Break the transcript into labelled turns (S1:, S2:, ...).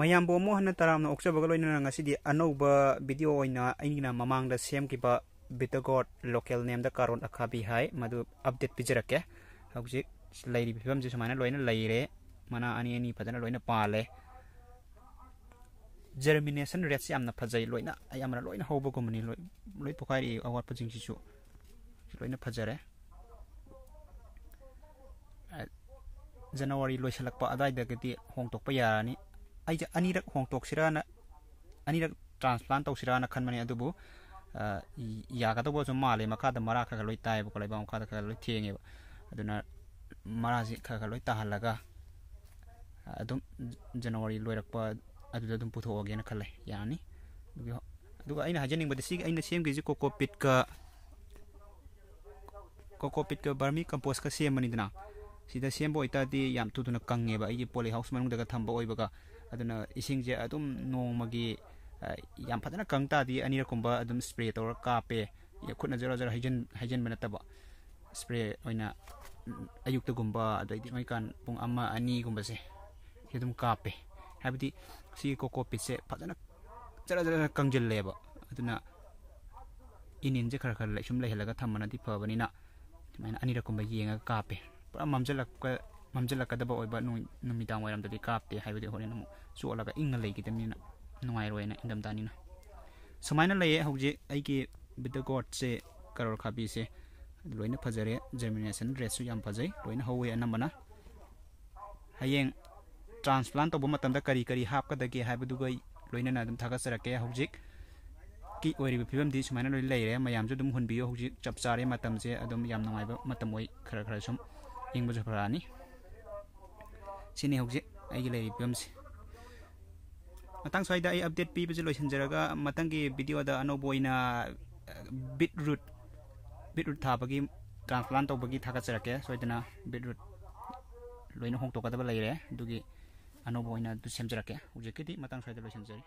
S1: मैं बोमो तरह ओक्चबा लोनासी अनौब वीडियो अगर ममद सेमकी बीटगोट लोकल नेम कारोन अखा भी है अपडेट पीजर के फिवम लोन लेरें मना अने अनी फजना लोन पाले जर्मीनेसन रेट से फजे लोन अम लोन होबगमें लो पुखाई अवाड़ लोन फजर जनवरी लोसलप अदायदी हों तो यानी ꯑꯩꯁꯦ ꯑꯅꯤꯔꯛ ꯍꯣꯡꯇꯣꯛꯁꯤꯔꯅ ꯑꯅꯤꯔꯛ ꯇ꯭ꯔꯥꯟꯁꯄ꯭ꯂꯥꯟ ꯇꯧꯁꯤꯔꯅ ꯈꯟꯕꯅꯦ ꯑꯗꯨꯕꯨ ꯌꯥꯒꯗꯧꯕꯁꯨ ꯃꯥꯜꯂꯦ ꯃꯈꯥꯗ ꯃꯔꯥ ꯈꯔ ꯈꯔ ꯂꯣꯏ ꯇꯥꯏꯕꯀꯣ ꯂꯩꯕꯥꯛ ꯃꯈꯥꯗ ꯈꯔ ꯈꯔ ꯂꯣꯏ ꯊꯦꯡꯉꯦꯕ ꯑꯗꯨꯅ ꯃꯔꯥꯁꯤ ꯈꯔ ꯈꯔ ꯂꯣꯏ ꯇꯥꯍꯜꯂꯒ ꯑꯗꯨꯝ ꯖꯅꯋꯥꯔꯤ ꯂꯣꯏꯔꯛꯄ ꯑꯗꯨꯗ ꯑꯗꯨꯝ ꯄꯨꯊꯣꯛꯑꯒꯦꯅ ꯈꯜꯂꯦ ꯌꯥꯔꯅꯤ ꯑꯗꯨꯒ ꯑꯗꯨꯒ ꯑꯩꯅ ꯍꯥꯏꯖꯅꯤꯡꯕꯗꯤ ꯁꯤꯒꯤ ꯑꯩꯅ ꯁꯦꯝꯈꯤꯁꯤ ꯀꯣꯀꯣꯄꯤꯠꯀ ꯀꯣꯀꯣꯄꯤꯠꯀ ꯕꯔꯃꯤ ꯀꯝꯄꯣꯁꯀ ꯁꯦꯝꯕꯅꯤꯗꯅ ꯁꯤꯗ ꯁꯦꯝꯕ ꯑꯣꯏꯇꯥꯔꯗꯤ ꯌꯥꯝ ꯊꯨ ꯊꯨꯅ ꯀꯪꯉꯦꯕ ꯑꯩꯒꯤ ꯄꯣꯂꯤ ꯍꯥꯎꯁ ꯃꯅꯨꯡꯗꯒ ꯊꯝꯕ ꯑꯣꯏꯕꯒ aduna ising je adum nong magi yam patana kangta di anira kumba adum spray tor kape ya khutna jara jara hygiene hygiene banata ba spray oina ayuk to kumba adai di kan pung ama ani kumba se hidum kape habdi si koko pise patana jara jara kangjel le ba aduna inin je khar khar le shum le helaga thamana di phabani na ani ra kumba yenga kape mam mamjala ka ममजलकदरमदी कापते हैं चोल इन लेकिन नाइरें इंदमदानी सूमायन लेकिन bit गोट से करोल खापी से लोन फजरे जर्मीनेसन ड्रेस फजय लोन हौए अनबना हयें ट्रांसप्लान तब करी करी हापे लोन थर के की फिवम की सूमायन लेर मैम हूं हो चप चा मतम से खर खर सूम इंबजानी ꯁꯤꯅꯤ ꯍꯧꯖꯤꯛ ꯑꯩꯒꯤ ꯂꯩꯔꯤꯕ ꯐꯤꯕꯝꯁꯦ ꯃꯇꯥꯡ ꯁ꯭ꯋꯥꯏꯗ ꯑꯩ ꯑꯞꯗꯦꯠ ꯄꯤꯕꯁꯤ ꯂꯣꯏꯁꯤꯟꯖꯔꯒ ꯃꯊꯪꯒꯤ ꯚꯤꯗꯤꯑꯣꯗ ꯑꯅꯧꯕ ꯑꯣꯏꯅ ꯕꯤꯠꯔꯨꯠ ꯕꯤꯠꯔꯨꯠ ꯊꯥꯕꯒꯤ ꯇ꯭ꯔꯥꯟꯁꯄ꯭ꯂꯥꯟ ꯇꯧꯕꯒꯤ ꯊꯥꯒꯠꯆꯔꯛꯀꯦ ꯁꯣꯏꯗꯅ ꯕꯤꯠꯔꯨꯠ ꯂꯣꯏꯅ ꯍꯣꯡꯇꯣꯛꯀꯗꯕ ꯂꯩꯔꯦ ꯑꯗꯨꯒꯤ ꯑꯅꯧꯕ ꯑꯣꯏꯅ ꯑꯗꯨ ꯁꯦꯝꯖꯔꯛꯀꯦ ꯍꯧꯖꯤꯛꯀꯤꯗꯤ ꯃꯇꯥꯡ ꯁ꯭ꯋꯥꯏꯗ ꯂꯣꯏꯁꯤꯟꯖꯔꯤ